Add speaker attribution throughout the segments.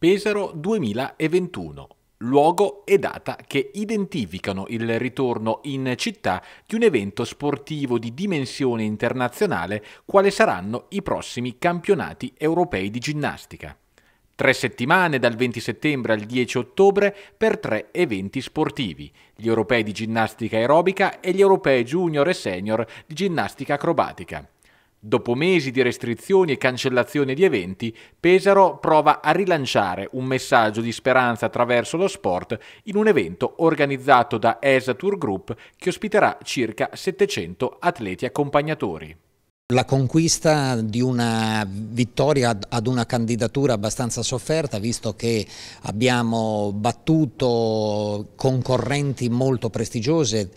Speaker 1: Pesaro 2021 luogo e data che identificano il ritorno in città di un evento sportivo di dimensione internazionale quale saranno i prossimi campionati europei di ginnastica. Tre settimane dal 20 settembre al 10 ottobre per tre eventi sportivi, gli europei di ginnastica aerobica e gli europei junior e senior di ginnastica acrobatica. Dopo mesi di restrizioni e cancellazione di eventi, Pesaro prova a rilanciare un messaggio di speranza attraverso lo sport in un evento organizzato da ESA Tour Group che ospiterà circa 700 atleti accompagnatori.
Speaker 2: La conquista di una vittoria ad una candidatura abbastanza sofferta, visto che abbiamo battuto concorrenti molto prestigiose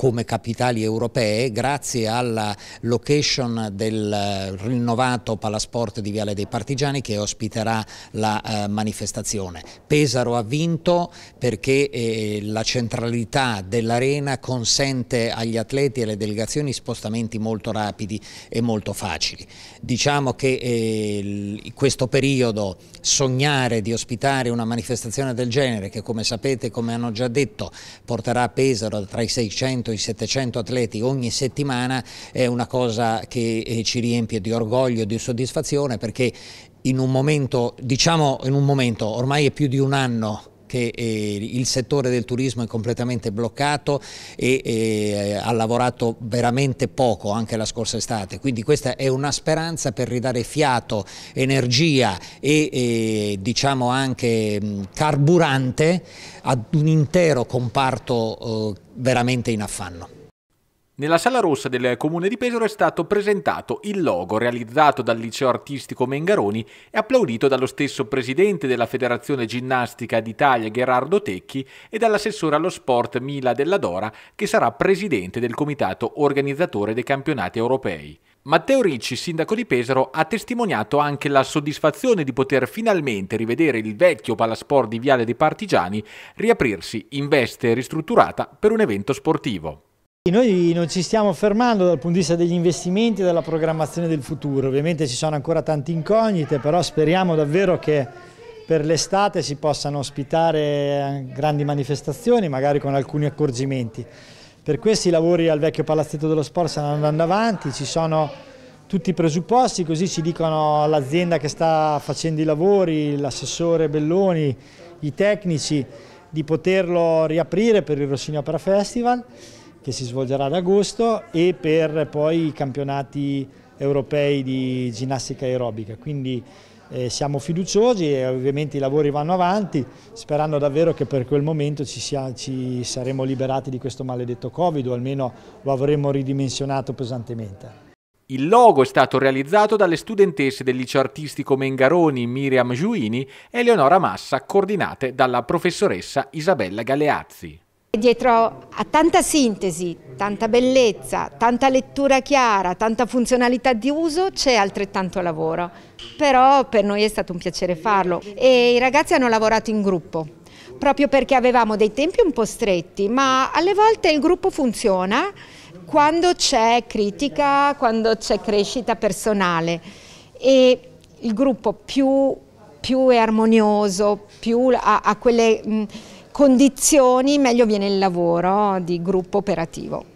Speaker 2: come capitali europee grazie alla location del eh, rinnovato Palasport di Viale dei Partigiani che ospiterà la eh, manifestazione. Pesaro ha vinto perché eh, la centralità dell'arena consente agli atleti e alle delegazioni spostamenti molto rapidi e molto facili. Diciamo che eh, questo periodo sognare di ospitare una manifestazione del genere che come sapete, come hanno già detto, porterà a Pesaro tra i 600 i 700 atleti ogni settimana è una cosa che eh, ci riempie di orgoglio e di soddisfazione perché in un momento, diciamo in un momento, ormai è più di un anno che eh, il settore del turismo è completamente bloccato e eh, ha lavorato veramente poco anche la scorsa estate, quindi questa è una speranza per ridare fiato, energia e eh, diciamo anche mm, carburante ad un intero comparto veramente in affanno.
Speaker 1: Nella sala rossa del comune di Pesaro è stato presentato il logo realizzato dal liceo artistico Mengaroni e applaudito dallo stesso presidente della Federazione Ginnastica d'Italia Gerardo Tecchi e dall'assessore allo sport Mila Della Dora che sarà presidente del comitato organizzatore dei campionati europei. Matteo Ricci, sindaco di Pesaro, ha testimoniato anche la soddisfazione di poter finalmente rivedere il vecchio palasport di Viale dei Partigiani riaprirsi in veste ristrutturata per un evento sportivo.
Speaker 3: Noi non ci stiamo fermando dal punto di vista degli investimenti e della programmazione del futuro, ovviamente ci sono ancora tante incognite, però speriamo davvero che per l'estate si possano ospitare eh, grandi manifestazioni, magari con alcuni accorgimenti. Per questo i lavori al vecchio palazzetto dello sport stanno andando avanti, ci sono tutti i presupposti, così ci dicono l'azienda che sta facendo i lavori, l'assessore Belloni, i tecnici, di poterlo riaprire per il Rossini Opera Festival che si svolgerà ad agosto e per poi i campionati europei di ginnastica aerobica. Quindi eh, siamo fiduciosi e ovviamente i lavori vanno avanti sperando davvero che per quel momento ci, sia, ci saremo liberati di questo maledetto Covid o almeno lo avremo ridimensionato pesantemente.
Speaker 1: Il logo è stato realizzato dalle studentesse del liceo artistico Mengaroni Miriam Giuini e Eleonora Massa, coordinate dalla professoressa Isabella Galeazzi.
Speaker 4: Dietro a tanta sintesi, tanta bellezza, tanta lettura chiara, tanta funzionalità di uso c'è altrettanto lavoro, però per noi è stato un piacere farlo e i ragazzi hanno lavorato in gruppo proprio perché avevamo dei tempi un po' stretti, ma alle volte il gruppo funziona quando c'è critica, quando c'è crescita personale e il gruppo più, più è armonioso, più ha, quelle... Mh, condizioni meglio viene il lavoro di gruppo operativo.